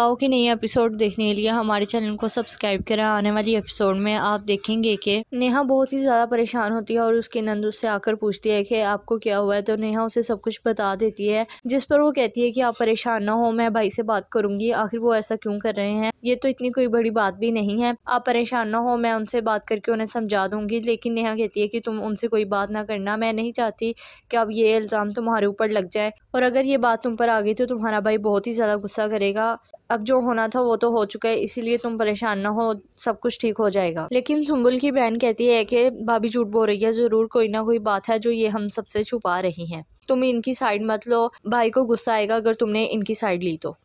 आओ कि नई एपिसोड देखने के लिए हमारे चैनल को सब्सक्राइब करें आने वाली एपिसोड में आप देखेंगे कि नेहा बहुत ही ज़्यादा परेशान होती है और उसके नंद उससे आकर पूछती है कि आपको क्या हुआ है तो नेहा उसे सब कुछ बता देती है जिस पर वो कहती है कि आप परेशान ना हो मैं भाई से बात करूंगी आखिर वो ऐसा क्यों कर रहे हैं ये तो इतनी कोई बड़ी बात भी नहीं है आप परेशान ना हो मैं उनसे बात करके उन्हें समझा दूंगी लेकिन नेहा कहती है कि तुम उनसे कोई बात ना करना मैं नहीं चाहती कि अब ये इल्ज़ाम तुम्हारे ऊपर लग जाए और अगर ये बात तुम पर आ गई तो तुम्हारा भाई बहुत ही ज़्यादा गुस्सा करेगा अब जो होना था वो तो हो चुका है इसीलिए तुम परेशान ना हो सब कुछ ठीक हो जाएगा लेकिन सुम्बुल की बहन कहती है कि भाभी झूठ बोल रही है ज़रूर कोई ना कोई बात है जो ये हम सबसे छुपा रही हैं तुम इनकी साइड मत लो भाई को गुस्सा आएगा अगर तुमने इनकी साइड ली तो